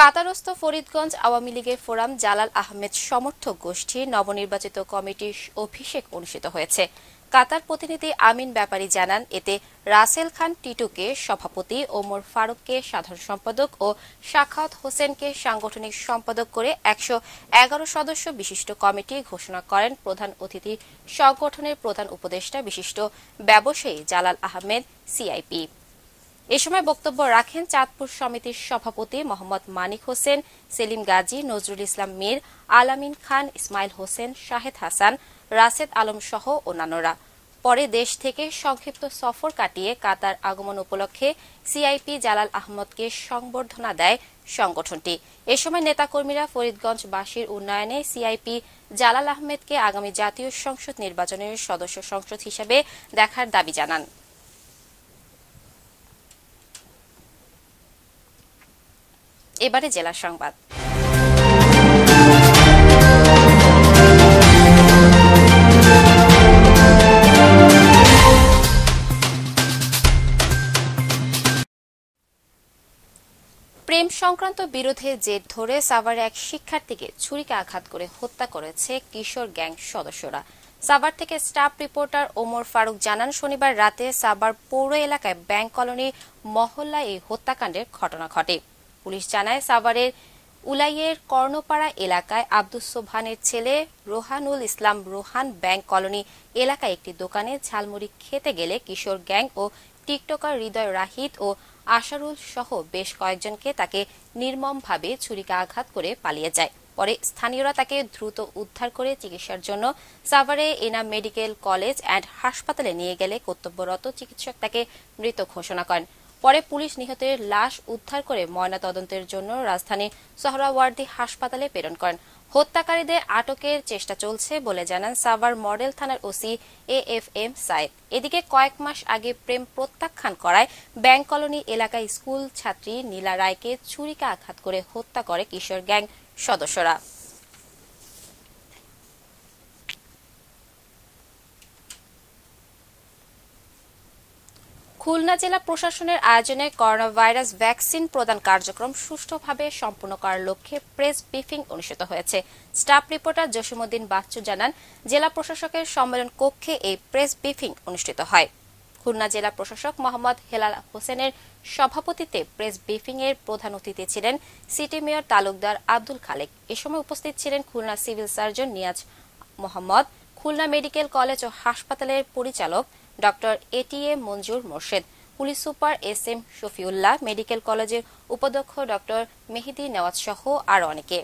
কাতারস্থ ফরিদগঞ্জ আওয়ামী লীগের ফোরাম জালাল আহমেদ সমর্থক গোষ্ঠী নবনির্বাচিত কমিটির অভিষেক অনুষ্ঠিত হয়েছে কাতার প্রতিনিধি আমিন ব্যাপারী জানান এতে রাসেল খান টিটুকে সভাপতি ওমর ফারুককে সাধারণ সম্পাদক ও শাখাত হোসেনকে সাংগঠনিক সম্পাদক করে একশো এগারো সদস্য বিশিষ্ট কমিটি ঘোষণা করেন প্রধান অতিথি সংগঠনের প্রধান উপদেষ্টা বিশিষ্ট ব্যবসায়ী জালাল আহমেদ সিআইপি এ সময় বক্তব্য রাখেন চাঁদপুর সমিতির সভাপতি মোহাম্মদ মানিক হোসেন সেলিম গাজী নজরুল ইসলাম মীর আলামিন খান ইসমাইল হোসেন শাহেদ হাসান রাশেদ আলম সহ অন্যান্যরা পরে দেশ থেকে সংক্ষিপ্ত সফর কাটিয়ে কাতার আগমন উপলক্ষে সিআইপি জালাল আহমদকে সংবর্ধনা দেয় সংগঠনটি এ সময় নেতাকর্মীরা ফরিদগঞ্জ বাসীর উন্নয়নে সিআইপি জালাল আহমেদকে আগামী জাতীয় সংসদ নির্বাচনের সদস্য সংসদ হিসেবে দেখার দাবি জানান এবারে জেলা সংবাদ প্রেম সংক্রান্ত বিরোধে জের ধরে সাভারে এক শিক্ষার্থীকে ছুরিকে আঘাত করে হত্যা করেছে কিশোর গ্যাং সদস্যরা সাভার থেকে স্টাফ রিপোর্টার ওমর ফারুক জানান শনিবার রাতে সাভার পৌর এলাকায় ব্যাংক কলোনির মহল্লায় এই হত্যাকাণ্ডের ঘটনা ঘটে পুলিশ জানায় সাভারের উলাইয়ের কর্ণপাড়া এলাকায় আব্দুস সোভানের ছেলে রোহানুল ইসলাম রোহান ব্যাংক কলোনি এলাকায় একটি দোকানে ঝালমুড়ি খেতে গেলে কিশোর গ্যাং ও টিকটকার হৃদয় রাহিত ও আশারুল সহ বেশ কয়েকজনকে তাকে নির্মমভাবে ছুরিকা আঘাত করে পালিয়ে যায় পরে স্থানীয়রা তাকে দ্রুত উদ্ধার করে চিকিৎসার জন্য সাভারে এনা মেডিকেল কলেজ অ্যান্ড হাসপাতালে নিয়ে গেলে কর্তব্যরত চিকিৎসক তাকে মৃত ঘোষণা করেন পরে পুলিশ নিহতের লাশ উদ্ধার করে ময়নাতদন্তের জন্য রাজধানী সহরাওয়ার্দি হাসপাতালে প্রেরণ করেন হত্যাকারীদের আটকের চেষ্টা চলছে বলে জানান সাভার মডেল থানার OC A F M Saeed এদিকে কয়েক মাস আগে প্রেম প্রত্যাখ্যান করায় ব্যাংক কলোনি এলাকায় স্কুল ছাত্রী নীলা রায়কে ছুরিকা আঘাত করে হত্যা করে কিশোর গ্যাং সদস্যরা খুলনা জেলা প্রশাসনের আয়োজনে করোনা ভাইরাস ভ্যাকসিন প্রদান কার্যক্রম সুষ্ঠুভাবে সম্পূর্ণ করার লক্ষ্যে প্রেস ব্রিফিং অনুষ্ঠিত হয়েছে স্টাফ রিপোর্টার জসিমুদ্দিন বাচ্চু জানান জেলা প্রশাসকের সম্মেলন কক্ষে এই প্রেস ব্রিফিং অনুষ্ঠিত হয় খুলনা জেলা প্রশাসক মোহাম্মদ হেলাল হোসেনের সভাপতিত্বে প্রেস ব্রিফিং এর প্রধান অতিথি ছিলেন সিটি মেয়র তালুকদার আব্দুল খালেক এ সময় উপস্থিত ছিলেন Khulna civil surgeon Niaz Mohammad Khulna medical college ও হাসপাতালের পরিচালক doctor ATA Manjur Morshed police super S M Shafiullah medical কলেজের উপাধ্যক্ষ ডক্টর মেহেদি নেওয়াজ সহ আরও অনেকে